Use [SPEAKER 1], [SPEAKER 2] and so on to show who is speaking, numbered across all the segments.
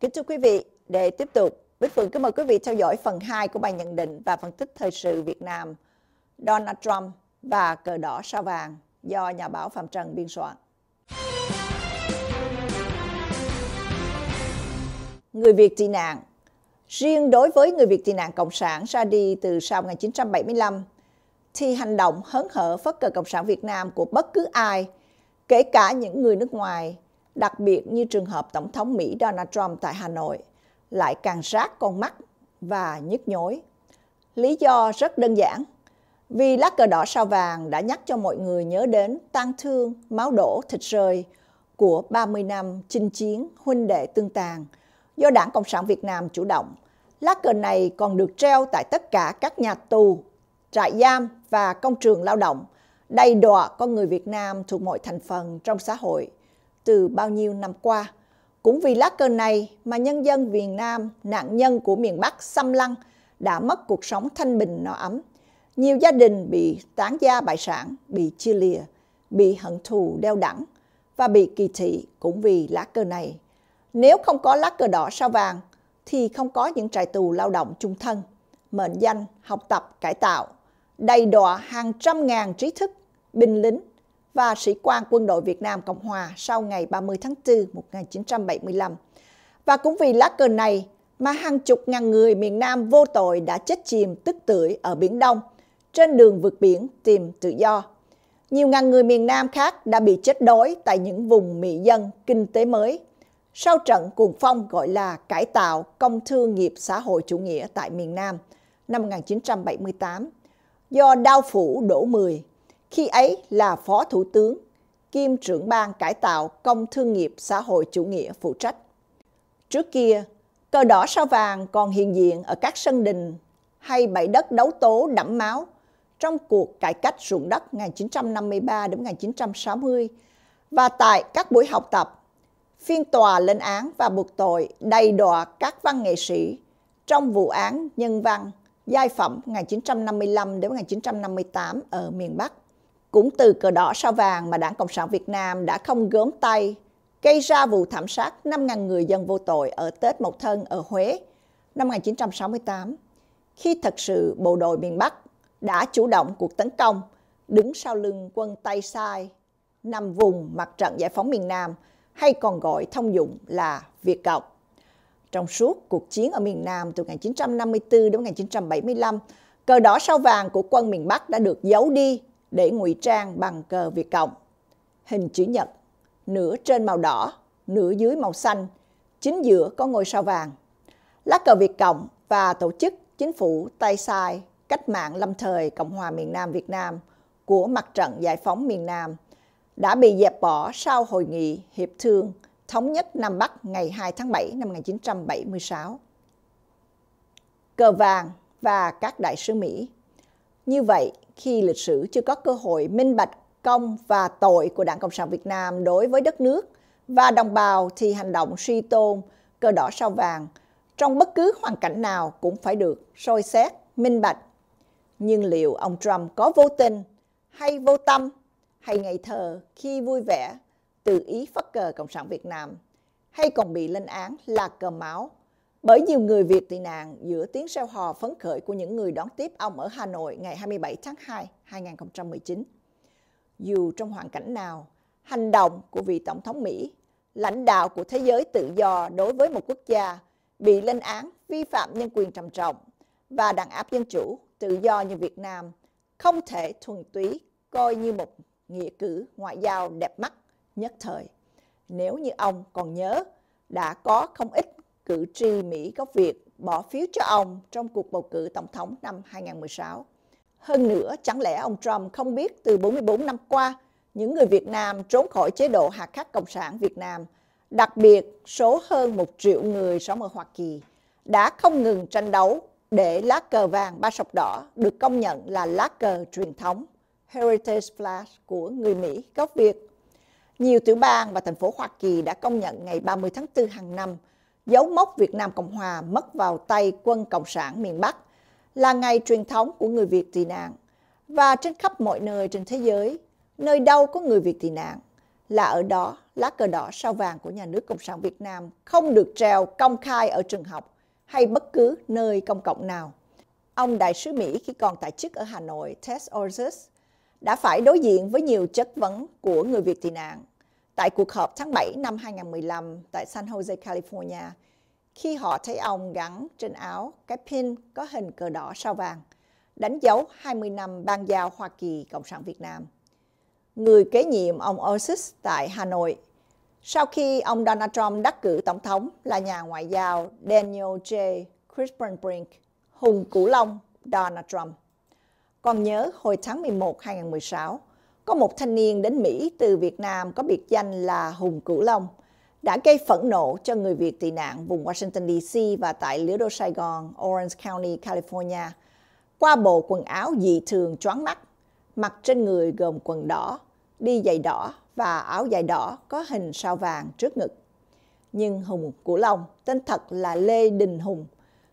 [SPEAKER 1] Kính thưa quý vị, để tiếp tục, Bích Phượng kính mời quý vị theo dõi phần 2 của bài nhận định và phân tích thời sự Việt Nam Donald Trump và cờ đỏ sao vàng do nhà báo Phạm Trần biên soạn. Người Việt tị nạn Riêng đối với người Việt tị nạn Cộng sản ra đi từ sau 1975, thì hành động hấn hở phất cờ Cộng sản Việt Nam của bất cứ ai, kể cả những người nước ngoài, đặc biệt như trường hợp Tổng thống Mỹ Donald Trump tại Hà Nội, lại càng rát con mắt và nhức nhối. Lý do rất đơn giản, vì lá cờ đỏ sao vàng đã nhắc cho mọi người nhớ đến tang thương, máu đổ, thịt rơi của 30 năm chinh chiến, huynh đệ tương tàn do Đảng Cộng sản Việt Nam chủ động. Lá cờ này còn được treo tại tất cả các nhà tù, trại giam và công trường lao động, đầy đọa con người Việt Nam thuộc mọi thành phần trong xã hội từ bao nhiêu năm qua. Cũng vì lá cờ này mà nhân dân Việt Nam, nạn nhân của miền Bắc xâm lăng, đã mất cuộc sống thanh bình no ấm. Nhiều gia đình bị tán gia bại sản, bị chia lìa, bị hận thù đeo đẳng và bị kỳ thị cũng vì lá cờ này. Nếu không có lá cờ đỏ sao vàng thì không có những trại tù lao động chung thân, mệnh danh, học tập, cải tạo, đầy đọa hàng trăm ngàn trí thức, binh lính, và sĩ quan quân đội Việt Nam Cộng Hòa sau ngày 30 tháng 4 1975. Và cũng vì lá cờ này mà hàng chục ngàn người miền Nam vô tội đã chết chìm tức tưởi ở Biển Đông, trên đường vượt biển tìm tự do. Nhiều ngàn người miền Nam khác đã bị chết đói tại những vùng mỹ dân, kinh tế mới, sau trận cuồng phong gọi là cải tạo công thương nghiệp xã hội chủ nghĩa tại miền Nam năm 1978 do đao phủ đổ Mười khi ấy là Phó Thủ tướng, kiêm trưởng ban cải tạo công thương nghiệp xã hội chủ nghĩa phụ trách. Trước kia, cờ đỏ sao vàng còn hiện diện ở các sân đình hay bãi đất đấu tố đẫm máu trong cuộc cải cách ruộng đất 1953 đến 1960 và tại các buổi học tập, phiên tòa lên án và buộc tội đầy đọa các văn nghệ sĩ trong vụ án nhân văn giai phẩm 1955 đến 1958 ở miền Bắc. Cũng từ cờ đỏ sao vàng mà Đảng Cộng sản Việt Nam đã không gớm tay gây ra vụ thảm sát 5.000 người dân vô tội ở Tết Mậu Thân ở Huế năm 1968, khi thật sự bộ đội miền Bắc đã chủ động cuộc tấn công, đứng sau lưng quân Tây Sai, nằm vùng mặt trận giải phóng miền Nam hay còn gọi thông dụng là Việt Cộng. Trong suốt cuộc chiến ở miền Nam từ 1954 đến 1975, cờ đỏ sao vàng của quân miền Bắc đã được giấu đi để ngụy trang bằng cờ Việt Cộng. Hình chữ nhật, nửa trên màu đỏ, nửa dưới màu xanh, chính giữa có ngôi sao vàng. Lá cờ Việt Cộng và tổ chức chính phủ Tây Sai cách mạng lâm thời Cộng hòa miền Nam Việt Nam của mặt trận giải phóng miền Nam đã bị dẹp bỏ sau hội nghị hiệp thương thống nhất Nam Bắc ngày 2 tháng 7 năm 1976. Cờ vàng và các đại sứ Mỹ. Như vậy, khi lịch sử chưa có cơ hội minh bạch công và tội của Đảng Cộng sản Việt Nam đối với đất nước và đồng bào thì hành động suy tôn, cờ đỏ sao vàng trong bất cứ hoàn cảnh nào cũng phải được soi xét, minh bạch. Nhưng liệu ông Trump có vô tình hay vô tâm hay ngày thơ khi vui vẻ tự ý phất cờ Cộng sản Việt Nam hay còn bị lên án là cờ máu bởi nhiều người Việt tị nạn giữa tiếng reo hò phấn khởi của những người đón tiếp ông ở Hà Nội ngày 27 tháng 2, 2019. Dù trong hoàn cảnh nào, hành động của vị Tổng thống Mỹ, lãnh đạo của thế giới tự do đối với một quốc gia bị lên án vi phạm nhân quyền trầm trọng và đàn áp dân chủ, tự do như Việt Nam không thể thuần túy coi như một nghĩa cử ngoại giao đẹp mắt nhất thời. Nếu như ông còn nhớ, đã có không ít cử tri Mỹ gốc Việt bỏ phiếu cho ông trong cuộc bầu cử tổng thống năm 2016. Hơn nữa, chẳng lẽ ông Trump không biết từ 44 năm qua, những người Việt Nam trốn khỏi chế độ hạ khắc Cộng sản Việt Nam, đặc biệt số hơn một triệu người sống ở Hoa Kỳ, đã không ngừng tranh đấu để lá cờ vàng ba sọc đỏ được công nhận là lá cờ truyền thống Heritage Flag của người Mỹ gốc Việt. Nhiều tiểu bang và thành phố Hoa Kỳ đã công nhận ngày 30 tháng 4 hàng năm – dấu mốc Việt Nam Cộng Hòa mất vào tay quân Cộng sản miền Bắc là ngày truyền thống của người Việt tị nạn. Và trên khắp mọi nơi trên thế giới, nơi đâu có người Việt tị nạn, là ở đó lá cờ đỏ sao vàng của nhà nước Cộng sản Việt Nam không được treo công khai ở trường học hay bất cứ nơi công cộng nào. Ông đại sứ Mỹ khi còn tại chức ở Hà Nội, Ted Orzus, đã phải đối diện với nhiều chất vấn của người Việt tị nạn tại cuộc họp tháng 7 năm 2015 tại San Jose, California, khi họ thấy ông gắn trên áo cái pin có hình cờ đỏ sao vàng, đánh dấu 20 năm ban giao Hoa Kỳ Cộng sản Việt Nam. Người kế nhiệm ông Osis tại Hà Nội, sau khi ông Donald Trump đắc cử tổng thống là nhà ngoại giao Daniel J. Crispenbrink, Hùng Cửu Long Donald Trump. Còn nhớ hồi tháng 11 2016, có một thanh niên đến Mỹ từ Việt Nam có biệt danh là Hùng Cửu Long đã gây phẫn nộ cho người Việt tị nạn vùng Washington DC và tại Liễu Đô Sài Gòn, Orange County, California qua bộ quần áo dị thường choáng mắt, mặc trên người gồm quần đỏ, đi giày đỏ và áo dài đỏ có hình sao vàng trước ngực. Nhưng Hùng Cửu Long, tên thật là Lê Đình Hùng,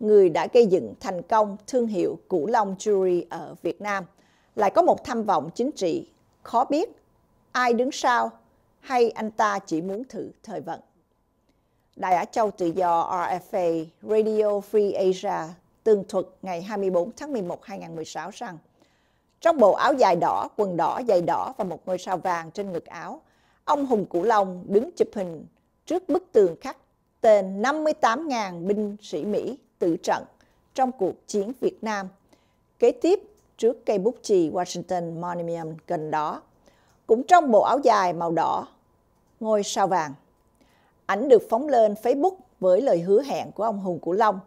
[SPEAKER 1] người đã gây dựng thành công thương hiệu Cửu Long Jewelry ở Việt Nam, lại có một tham vọng chính trị khó biết ai đứng sau hay anh ta chỉ muốn thử thời vận. Đại Á Châu Tự Do RFA Radio Free Asia tường thuật ngày 24 tháng 11 2016 rằng trong bộ áo dài đỏ, quần đỏ, giày đỏ và một ngôi sao vàng trên ngực áo, ông Hùng Cửu Long đứng chụp hình trước bức tường khắc tên 58.000 binh sĩ Mỹ tử trận trong cuộc chiến Việt Nam. Kế tiếp, trước cây bút chì Washington Monument gần đó. Cũng trong bộ áo dài màu đỏ, ngôi sao vàng. Ảnh được phóng lên Facebook với lời hứa hẹn của ông Hùng Cửu Long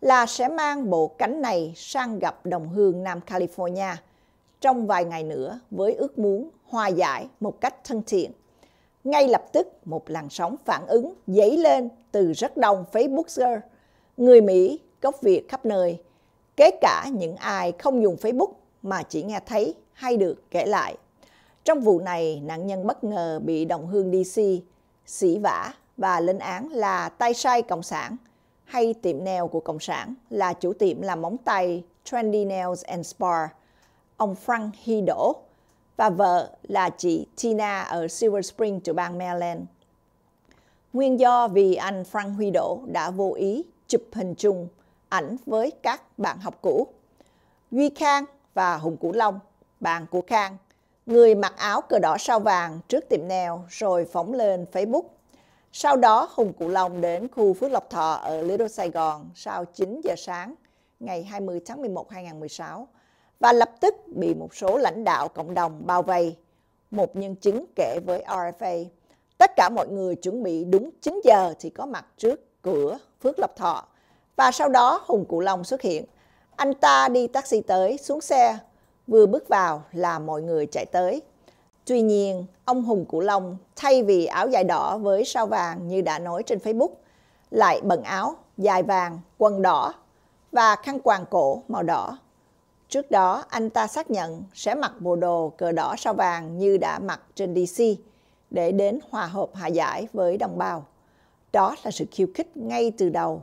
[SPEAKER 1] là sẽ mang bộ cánh này sang gặp đồng hương Nam California trong vài ngày nữa với ước muốn hòa giải một cách thân thiện. Ngay lập tức một làn sóng phản ứng dấy lên từ rất đông Facebooker, người Mỹ gốc Việt khắp nơi – kể cả những ai không dùng Facebook mà chỉ nghe thấy hay được kể lại. Trong vụ này, nạn nhân bất ngờ bị đồng hương DC xỉ vả và lên án là tay sai cộng sản hay tiệm nail của cộng sản là chủ tiệm làm móng tay Trendy Nails and Spa, ông Frank Hy Đỗ và vợ là chị Tina ở Silver Spring tiểu bang Maryland. Nguyên do vì anh Frank Huy Đỗ đã vô ý chụp hình chung ảnh với các bạn học cũ. Duy Khang và Hùng Cửu Long, bạn của Khang, người mặc áo cờ đỏ sao vàng trước tiệm neo rồi phóng lên Facebook. Sau đó Hùng Cửu Long đến khu Phước Lộc Thọ ở Little Sài Gòn sau 9 giờ sáng ngày 20 tháng 11 2016 và lập tức bị một số lãnh đạo cộng đồng bao vây. Một nhân chứng kể với RFA, tất cả mọi người chuẩn bị đúng 9 giờ thì có mặt trước cửa Phước Lộc Thọ và sau đó Hùng Cụ Long xuất hiện. Anh ta đi taxi tới, xuống xe, vừa bước vào là mọi người chạy tới. Tuy nhiên, ông Hùng Cụ Long thay vì áo dài đỏ với sao vàng như đã nói trên Facebook, lại bận áo dài vàng, quần đỏ và khăn quàng cổ màu đỏ. Trước đó, anh ta xác nhận sẽ mặc bộ đồ cờ đỏ sao vàng như đã mặc trên DC để đến hòa hợp hòa giải với đồng bào. Đó là sự khiêu khích ngay từ đầu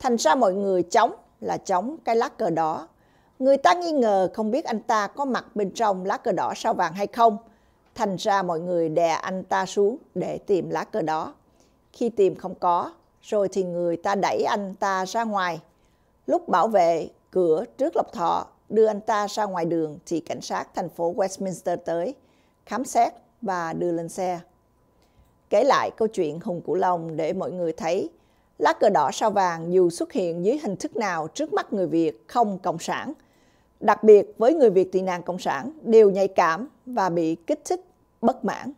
[SPEAKER 1] Thành ra mọi người chống là chống cái lá cờ đỏ. Người ta nghi ngờ không biết anh ta có mặt bên trong lá cờ đỏ sao vàng hay không. Thành ra mọi người đè anh ta xuống để tìm lá cờ đỏ. Khi tìm không có, rồi thì người ta đẩy anh ta ra ngoài. Lúc bảo vệ cửa trước lộc thọ đưa anh ta ra ngoài đường thì cảnh sát thành phố Westminster tới, khám xét và đưa lên xe. Kể lại câu chuyện Hùng củ Long để mọi người thấy lá cờ đỏ sao vàng dù xuất hiện dưới hình thức nào trước mắt người Việt không cộng sản, đặc biệt với người Việt tị nạn cộng sản đều nhạy cảm và bị kích thích, bất mãn.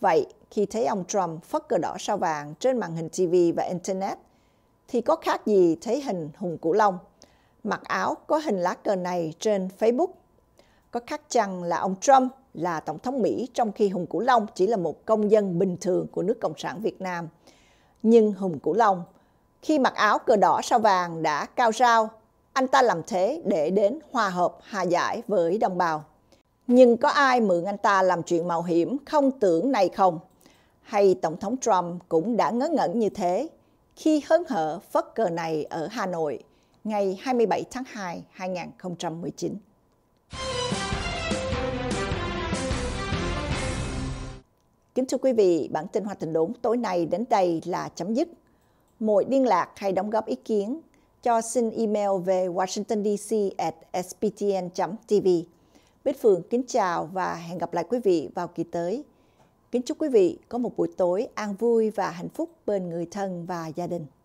[SPEAKER 1] Vậy, khi thấy ông Trump phất cờ đỏ sao vàng trên màn hình TV và Internet, thì có khác gì thấy hình Hùng Cửu Long, mặc áo có hình lá cờ này trên Facebook? Có khác chăng là ông Trump là Tổng thống Mỹ trong khi Hùng Cửu Long chỉ là một công dân bình thường của nước Cộng sản Việt Nam – nhưng Hùng Cửu Long khi mặc áo cờ đỏ sao vàng đã cao rao, anh ta làm thế để đến hòa hợp hòa giải với đồng bào. Nhưng có ai mượn anh ta làm chuyện mạo hiểm không tưởng này không? Hay Tổng thống Trump cũng đã ngớ ngẩn như thế khi hớn hở phất cờ này ở Hà Nội ngày 27 tháng 2, 2019? Kính thưa quý vị, bản tin Hoa Thịnh Đốn tối nay đến đây là chấm dứt. Mọi liên lạc hay đóng góp ý kiến cho xin email về Washington DC tv Bích Phượng kính chào và hẹn gặp lại quý vị vào kỳ tới. Kính chúc quý vị có một buổi tối an vui và hạnh phúc bên người thân và gia đình.